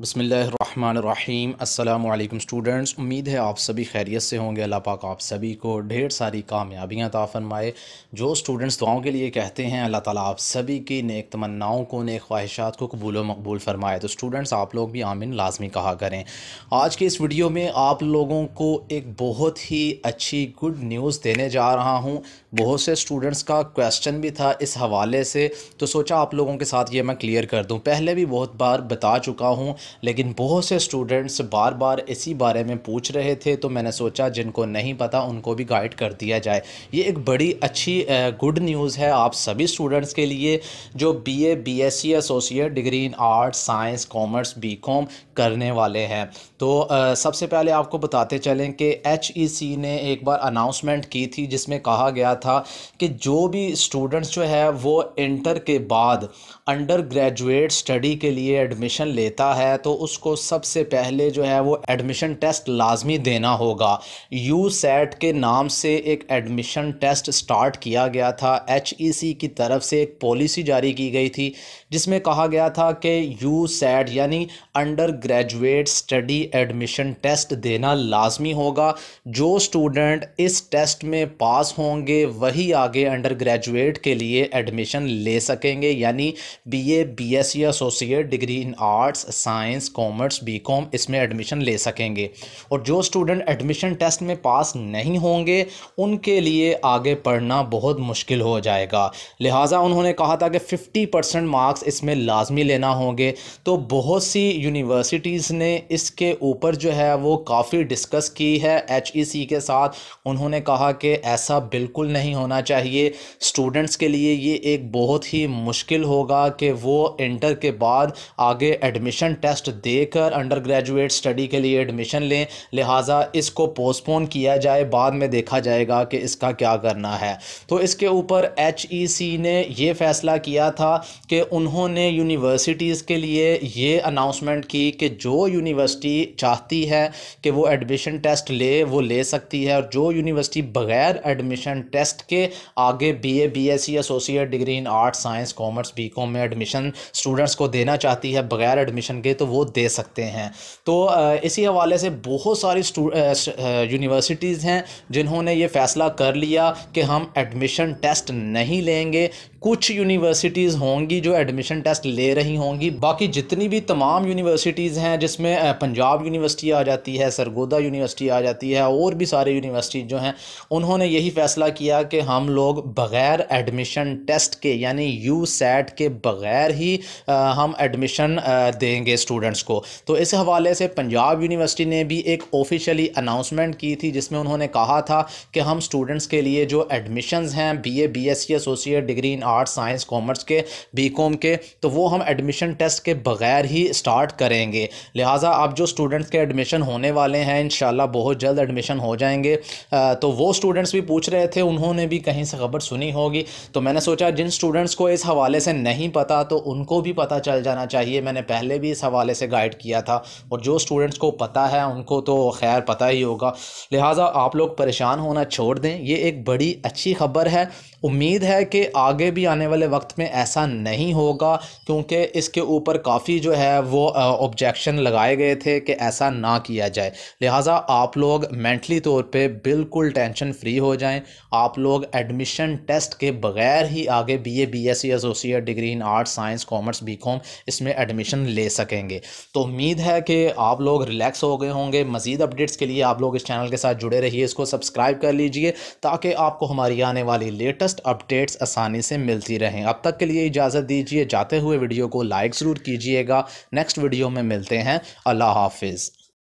बसमीम अल्लाम स्टूडेंट्स उम्मीद है आप सभी खैरियत से होंगे अल्लाह पाक आप सभी को ढेर सारी कामयाबियाँ ताफ़रमाए जो स्टूडेंट्स दुआओं के लिए कहते हैं अल्लाह ताला आप सभी की नेक तमन्नाओं को नेक ख्वाहिशात को कबूल व मकबूल फरमाए तो स्टूडेंट्स आप लोग भी आमिन लाजमी कहा करें आज के इस वीडियो में आप लोगों को एक बहुत ही अच्छी गुड न्यूज़ देने जा रहा हूँ बहुत से स्टूडेंट्स का क्वेश्चन भी था इस हवाले से तो सोचा आप लोगों के साथ ये मैं क्लियर कर दूँ पहले भी बहुत बार बता चुका हूँ लेकिन बहुत से स्टूडेंट्स बार बार इसी बारे में पूछ रहे थे तो मैंने सोचा जिनको नहीं पता उनको भी गाइड कर दिया जाए ये एक बड़ी अच्छी गुड न्यूज़ है आप सभी स्टूडेंट्स के लिए जो B A B S C associate degree in art science commerce B com करने वाले हैं तो आ, सबसे पहले आपको बताते चलें कि एच ई सी ने एक बार अनाउंसमेंट की थी जिसमें कहा गया था कि जो भी स्टूडेंट्स जो है वो इंटर के बाद अंडर ग्रेजुएट स्टडी के लिए एडमिशन लेता है तो उसको सबसे पहले जो है वो एडमिशन टेस्ट लाजमी देना होगा यू सेट के नाम से एक एडमिशन टेस्ट स्टार्ट किया गया था एच ई सी की तरफ से एक पॉलिसी जारी की गई थी जिसमें कहा गया था कि यू सेट यानी undergraduate study admission test देना लाजमी होगा जो स्टूडेंट इस टेस्ट में पास होंगे वही आगे अंडर ग्रेजुएट के लिए एडमिशन ले सकेंगे यानी B A B S C associate degree in arts science science commerce BCom इसमें एडमिशन ले सकेंगे और जो स्टूडेंट एडमिशन टेस्ट में पास नहीं होंगे उनके लिए आगे पढ़ना बहुत मुश्किल हो जाएगा लिहाजा उन्होंने कहा था कि फ़िफ्टी परसेंट मार्क्स इसमें लाजमी लेना होंगे तो बहुत सी यूनिवर्सिटीज़ ने इसके ऊपर जो है वो काफ़ी डिस्कस की है एच ई सी के साथ उन्होंने कहा कि ऐसा बिल्कुल नहीं होना चाहिए स्टूडेंट्स के लिए ये एक बहुत ही मुश्किल होगा कि वो इंटर के बाद आगे एडमिशन टेस्ट टेस्ट देकर अंडर ग्रेजुएट स्टडी के लिए एडमिशन लें लिहाजा इसको पोस्टपोन किया जाए बाद में देखा जाएगा कि इसका क्या करना है तो इसके ऊपर एच ई सी ने यह फ़ैसला किया था कि उन्होंने यूनिवर्सिटीज़ के लिए ये अनाउंसमेंट की कि जो यूनिवर्सिटी चाहती है कि वो एडमिशन टेस्ट ले वो ले सकती है और जो यूनिवर्सिटी बग़ैर एडमिशन टेस्ट के आगे B A B S C associate degree in art science commerce B com में एडमिशन स्टूडेंट्स को देना चाहती है बगैर एडमिशन के तो वो दे सकते हैं तो इसी हवाले से बहुत सारी यूनिवर्सिटीज़ हैं जिन्होंने ये फ़ैसला कर लिया कि हम एडमिशन टेस्ट नहीं लेंगे कुछ यूनिवर्सिटीज़ होंगी जो एडमिशन टेस्ट ले रही होंगी बाकी जितनी भी तमाम यूनिवर्सिटीज़ हैं जिसमें पंजाब यूनिवर्सिटी आ जाती है सरगोदा यूनिवर्सिटी आ जाती है और भी सारे यूनिवर्सिटी जो हैं उन्होंने यही फ़ैसला किया कि हम लोग बग़ैर एडमिशन टेस्ट के यानी यू सेट के बग़ैर ही आ, हम एडमिशन देंगे स्टूडेंट्स को तो इस हवाले से पंजाब यूनिवर्सिटी ने भी एक ऑफिशली अनाउंसमेंट की थी जिसमें उन्होंने कहा था कि हम स्टूडेंट्स के लिए जो एडमिशन हैं B A B S C associate degree in arts science commerce के बीकॉम के तो वो हम एडमिशन टेस्ट के बगैर ही स्टार्ट करेंगे लिहाजा आप जो स्टूडेंट्स के एडमिशन होने वाले हैं इन बहुत जल्द एडमिशन हो जाएंगे तो वो स्टूडेंट्स भी पूछ रहे थे उन्होंने भी कहीं से खबर सुनी होगी तो मैंने सोचा जिन स्टूडेंट्स को इस हवाले से नहीं पता तो उनको भी पता चल जाना चाहिए मैंने पहले भी इस हवाले से गाइड किया था और जो स्टूडेंट्स को पता है उनको तो खैर पता ही होगा लिहाजा आप लोग परेशान होना छोड़ दें ये एक बड़ी अच्छी खबर है उम्मीद है कि आगे भी आने वाले वक्त में ऐसा नहीं होगा क्योंकि इसके ऊपर काफ़ी जो है वो ऑब्जेक्शन लगाए गए थे कि ऐसा ना किया जाए लिहाजा आप लोग मेंटली तौर पे बिल्कुल टेंशन फ्री हो जाएं आप लोग एडमिशन टेस्ट के बगैर ही आगे BA BSc associate degree in arts science commerce com इसमें एडमिशन ले सकेंगे तो उम्मीद है कि आप लोग रिलैक्स हो गए होंगे मज़ीद अपडेट्स के लिए आप लोग इस चैनल के साथ जुड़े रहिए इसको सब्सक्राइब कर लीजिए ताकि आपको हमारी आने वाली लेटेस्ट लेटेस्ट अपडेट्स आसानी से मिलती रहें अब तक के लिए इजाज़त दीजिए जाते हुए वीडियो को लाइक ज़रूर कीजिएगा नेक्स्ट वीडियो में मिलते हैं अल्लाह हाफिज़